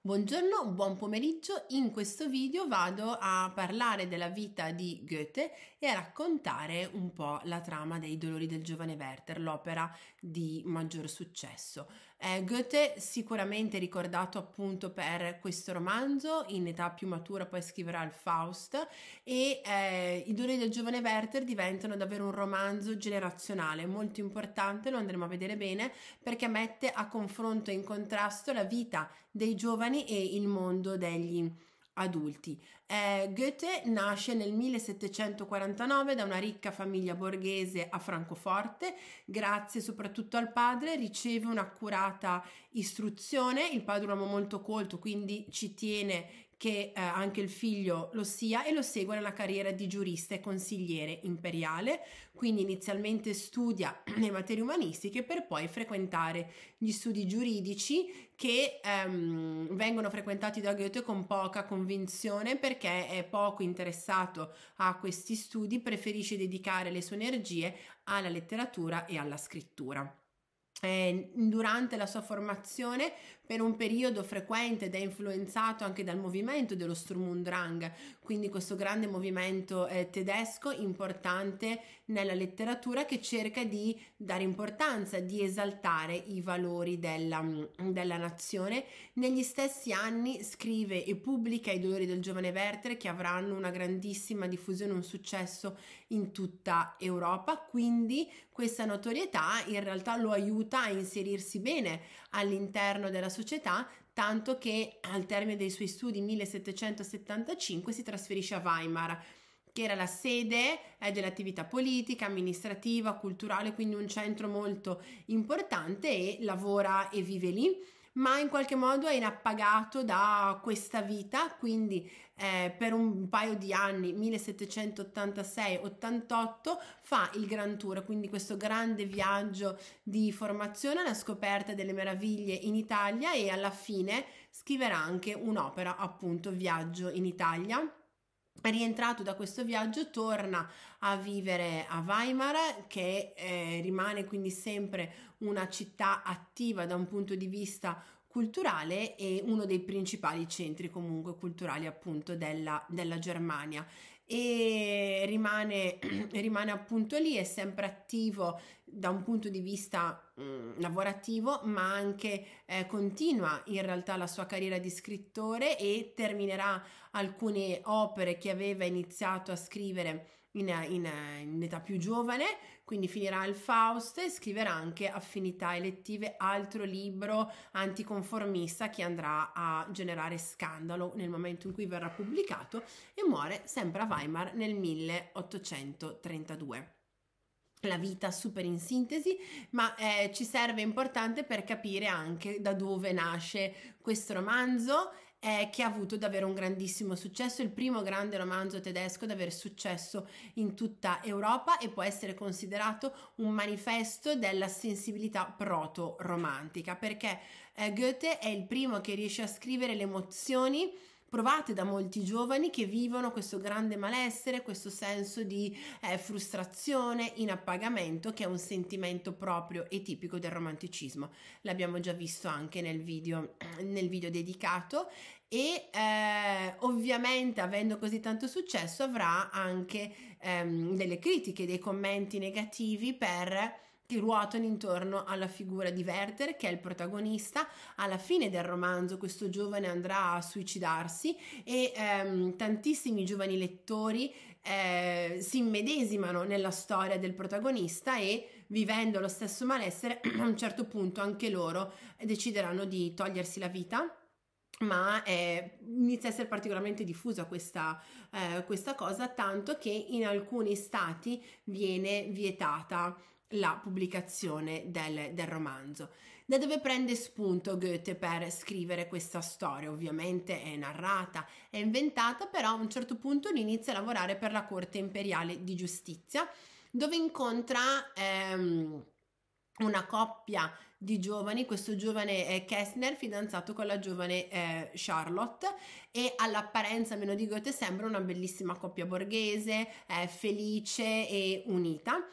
Buongiorno, buon pomeriggio. In questo video vado a parlare della vita di Goethe e a raccontare un po' la trama dei Dolori del giovane Werther, l'opera di maggior successo. Eh, Goethe sicuramente ricordato appunto per questo romanzo, in età più matura poi scriverà il Faust e eh, I dolori del giovane Werther diventano davvero un romanzo generazionale molto importante, lo andremo a vedere bene perché mette a confronto e in contrasto la vita dei giovani e il mondo degli adulti. Eh, Goethe nasce nel 1749 da una ricca famiglia borghese a Francoforte, grazie soprattutto al padre riceve un'accurata istruzione, il padre è un uomo molto colto quindi ci tiene che eh, anche il figlio lo sia e lo segue nella carriera di giurista e consigliere imperiale, quindi inizialmente studia le materie umanistiche per poi frequentare gli studi giuridici che ehm, vengono frequentati da Goethe con poca convinzione perché perché è poco interessato a questi studi, preferisce dedicare le sue energie alla letteratura e alla scrittura. Eh, durante la sua formazione per un periodo frequente ed è influenzato anche dal movimento dello Sturm und Drang, quindi questo grande movimento eh, tedesco importante nella letteratura che cerca di dare importanza, di esaltare i valori della, mm, della nazione. Negli stessi anni scrive e pubblica I dolori del giovane Werther che avranno una grandissima diffusione, un successo in tutta Europa, quindi questa notorietà in realtà lo aiuta aiuta a inserirsi bene all'interno della società, tanto che al termine dei suoi studi 1775 si trasferisce a Weimar che era la sede eh, dell'attività politica, amministrativa, culturale, quindi un centro molto importante e lavora e vive lì ma in qualche modo è inappagato da questa vita, quindi eh, per un paio di anni, 1786-88, fa il Grand Tour, quindi questo grande viaggio di formazione alla scoperta delle meraviglie in Italia e alla fine scriverà anche un'opera, appunto, Viaggio in Italia rientrato da questo viaggio torna a vivere a Weimar che eh, rimane quindi sempre una città attiva da un punto di vista culturale e uno dei principali centri comunque culturali appunto della, della Germania e rimane, rimane appunto lì, è sempre attivo da un punto di vista mh, mm, lavorativo, ma anche eh, continua in realtà la sua carriera di scrittore e terminerà alcune opere che aveva iniziato a scrivere in, in, in età più giovane, quindi finirà il Faust e scriverà anche Affinità elettive, altro libro anticonformista che andrà a generare scandalo nel momento in cui verrà pubblicato e muore sempre a Weimar nel 1832 la vita super in sintesi, ma eh, ci serve importante per capire anche da dove nasce questo romanzo eh, che ha avuto davvero un grandissimo successo, il primo grande romanzo tedesco ad aver successo in tutta Europa e può essere considerato un manifesto della sensibilità proto-romantica, perché eh, Goethe è il primo che riesce a scrivere le emozioni provate da molti giovani che vivono questo grande malessere, questo senso di eh, frustrazione in appagamento che è un sentimento proprio e tipico del romanticismo. L'abbiamo già visto anche nel video, nel video dedicato e eh, ovviamente avendo così tanto successo avrà anche ehm, delle critiche, dei commenti negativi per che ruotano intorno alla figura di Werther, che è il protagonista. Alla fine del romanzo questo giovane andrà a suicidarsi e ehm, tantissimi giovani lettori eh, si immedesimano nella storia del protagonista e vivendo lo stesso malessere a un certo punto anche loro decideranno di togliersi la vita ma eh, inizia a essere particolarmente diffusa questa, eh, questa, cosa, tanto che in alcuni stati viene vietata la pubblicazione del, del, romanzo. Da dove prende spunto Goethe per scrivere questa storia? Ovviamente è narrata, è inventata, però a un certo punto inizia a lavorare per la corte imperiale di giustizia, dove incontra ehm, una coppia di giovani, questo giovane eh, Kessner fidanzato con la giovane eh, Charlotte e all'apparenza meno di Goethe sembra una bellissima coppia borghese, eh, felice e unita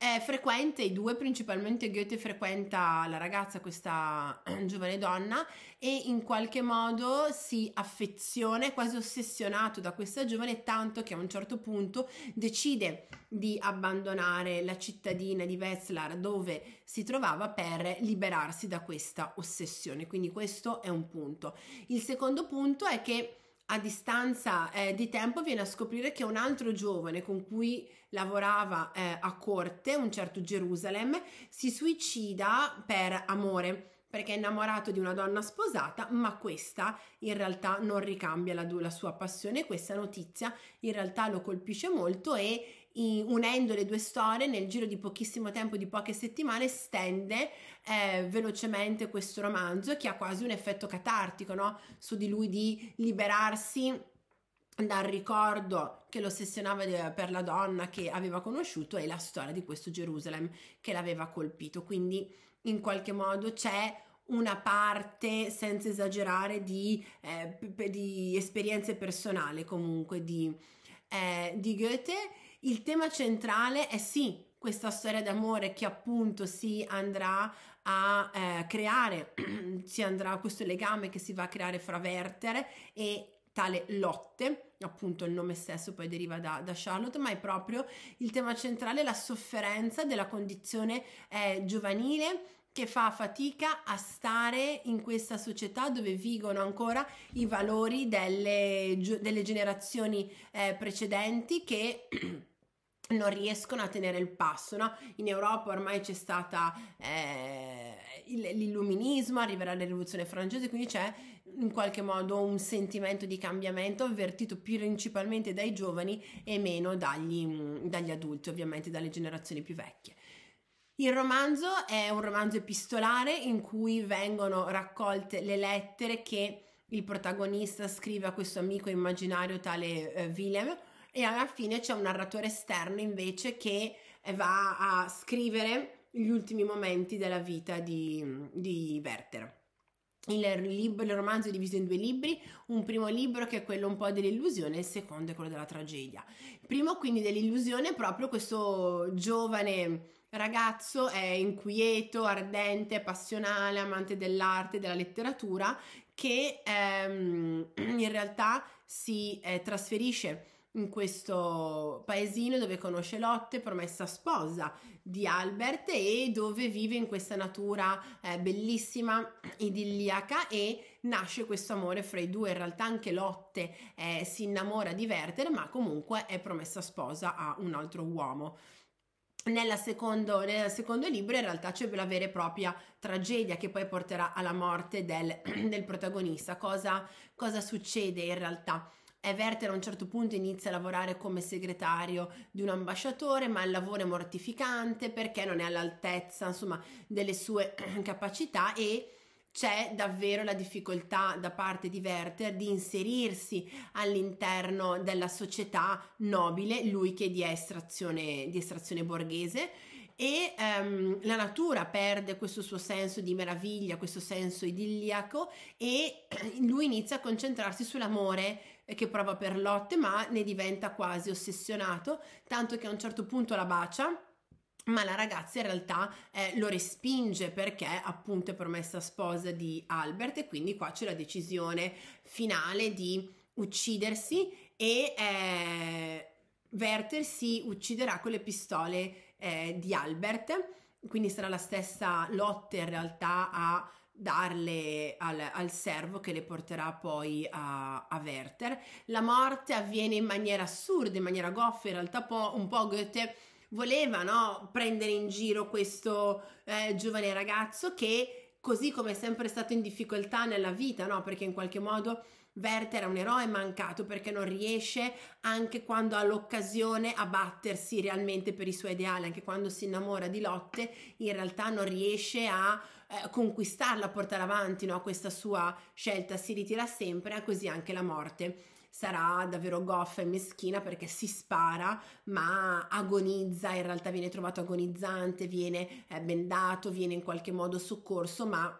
è frequente i due, principalmente Goethe frequenta la ragazza, questa giovane donna, e in qualche modo si affeziona, è quasi ossessionato da questa giovane, tanto che a un certo punto decide di abbandonare la cittadina di Wetzlar dove si trovava per liberarsi da questa ossessione. Quindi questo è un punto. Il secondo punto è che a distanza eh, di tempo viene a scoprire che un altro giovane con cui lavorava eh, a corte, un certo Gerusalemme, si suicida per amore perché è innamorato di una donna sposata, ma questa in realtà non ricambia la, la sua passione. Questa notizia in realtà lo colpisce molto e i, unendo le due storie nel giro di pochissimo tempo, di poche settimane, stende eh, velocemente questo romanzo che ha quasi un effetto catartico no? su di lui di liberarsi dal ricordo che l'ossessionava per la donna che aveva conosciuto e la storia di questo Gerusalem che l'aveva colpito. Quindi in qualche modo c'è una parte, senza esagerare, di, eh, di esperienze personali comunque di, eh, di Goethe il tema centrale è sì questa storia d'amore che appunto si andrà a eh, creare, si andrà a questo legame che si va a creare fra Werther e tale Lotte, appunto il nome stesso poi deriva da, da Charlotte, ma è proprio il tema centrale la sofferenza della condizione eh, giovanile che fa fatica a stare in questa società dove vigono ancora i valori delle, delle generazioni eh, precedenti che non riescono a tenere il passo, no? In Europa ormai c'è stata eh, l'illuminismo, arriverà la rivoluzione francese, quindi c'è in qualche modo un sentimento di cambiamento avvertito principalmente dai giovani e meno dagli, dagli adulti, ovviamente dalle generazioni più vecchie. Il romanzo è un romanzo epistolare in cui vengono raccolte le lettere che il protagonista scrive a questo amico immaginario tale eh, Willem e alla fine c'è un narratore esterno invece che eh, va a scrivere gli ultimi momenti della vita di, di Werther. Il, libro, il, romanzo è diviso in due libri, un primo libro che è quello un po' dell'illusione e il secondo è quello della tragedia. Il primo quindi dell'illusione è proprio questo giovane Ragazzo è inquieto, ardente, passionale, amante dell'arte, della letteratura, che ehm, in realtà si eh, trasferisce in questo paesino dove conosce Lotte, promessa sposa di Albert, e dove vive in questa natura eh, bellissima, idilliaca, e nasce questo amore fra i due. In realtà anche Lotte eh, si innamora di Werther, ma comunque è promessa sposa a un altro uomo. Secondo, nel secondo libro in realtà c'è la vera e propria tragedia che poi porterà alla morte del, del protagonista. Cosa, cosa succede in realtà? È Werther a un certo punto inizia a lavorare come segretario di un ambasciatore, ma il lavoro è mortificante perché non è all'altezza, insomma, delle sue capacità e c'è davvero la difficoltà da parte di Werther di inserirsi all'interno della società nobile, lui che è di estrazione, di estrazione borghese e um, la natura perde questo suo senso di meraviglia, questo senso idilliaco e lui inizia a concentrarsi sull'amore eh, che prova per Lotte ma ne diventa quasi ossessionato tanto che a un certo punto la bacia ma la ragazza in realtà eh, lo respinge perché appunto è promessa sposa di Albert e quindi qua c'è la decisione finale di uccidersi e eh, Werther si ucciderà con le pistole eh, di Albert, quindi sarà la stessa lotta in realtà a darle al, al, servo che le porterà poi a, a, Werther. La morte avviene in maniera assurda, in maniera goffa, in realtà po', un po' Goethe voleva no, prendere in giro questo eh, giovane ragazzo che così come è sempre stato in difficoltà nella vita, no? perché in qualche modo Werther è un eroe mancato perché non riesce anche quando ha l'occasione a battersi realmente per i suoi ideali, anche quando si innamora di Lotte, in realtà non riesce a eh, conquistarla, a portare avanti no? questa sua scelta, si ritira sempre, così anche la morte sarà davvero goffa e meschina perché si spara ma agonizza, in realtà viene trovato agonizzante, viene eh, bendato, viene in qualche modo soccorso, ma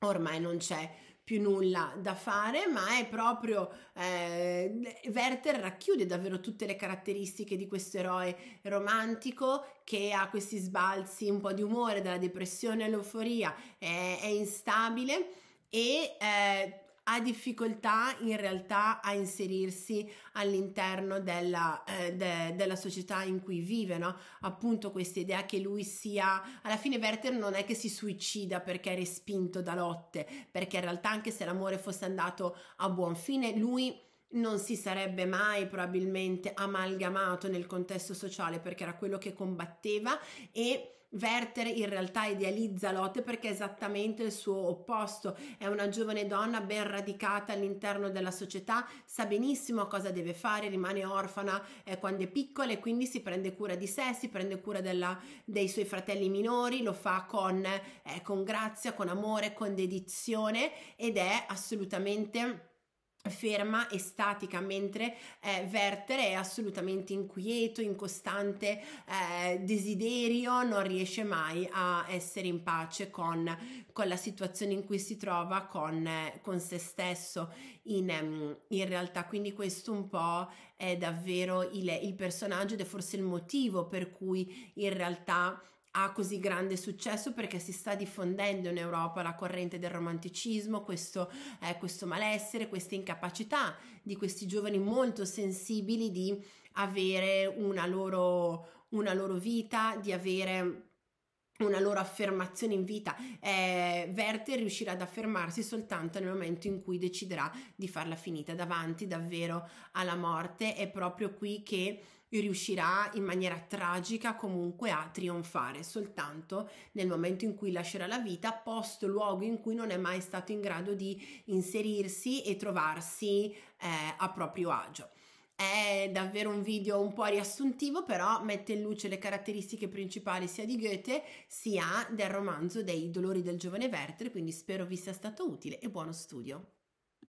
ormai non c'è più nulla da fare, ma è proprio eh, Werther racchiude davvero tutte le caratteristiche di questo eroe romantico che ha questi sbalzi un po' di umore dalla depressione all'euforia, è, è instabile e eh, ha difficoltà in realtà a inserirsi all'interno della, eh, de, della società in cui vive, no? Appunto questa idea che lui sia, alla fine Werther non è che si suicida perché è respinto da Lotte, perché in realtà anche se l'amore fosse andato a buon fine, lui non si sarebbe mai probabilmente amalgamato nel contesto sociale perché era quello che combatteva e Werther in realtà idealizza Lotte perché è esattamente il suo opposto, è una giovane donna ben radicata all'interno della società, sa benissimo cosa deve fare, rimane orfana eh, quando è piccola e quindi si prende cura di sé, si prende cura della, dei suoi fratelli minori, lo fa con, eh, con grazia, con amore, con dedizione ed è assolutamente ferma e statica mentre eh, Werther è assolutamente inquieto, in costante eh, desiderio, non riesce mai a essere in pace con, con la situazione in cui si trova, con, eh, con se stesso in, ehm, in, realtà. Quindi questo un po' è davvero il, il personaggio ed è forse il motivo per cui in realtà ha così grande successo perché si sta diffondendo in Europa la corrente del romanticismo, questo, eh, questo malessere, questa incapacità di questi giovani molto sensibili di avere una loro, una loro vita, di avere una loro affermazione in vita. Eh, Werther riuscirà ad affermarsi soltanto nel momento in cui deciderà di farla finita davanti davvero alla morte. È proprio qui che riuscirà in maniera tragica comunque a trionfare soltanto nel momento in cui lascerà la vita, posto luogo in cui non è mai stato in grado di inserirsi e trovarsi eh, a proprio agio. È davvero un video un po' riassuntivo, però mette in luce le caratteristiche principali sia di Goethe sia del romanzo dei dolori del giovane Werther, quindi spero vi sia stato utile e buono studio.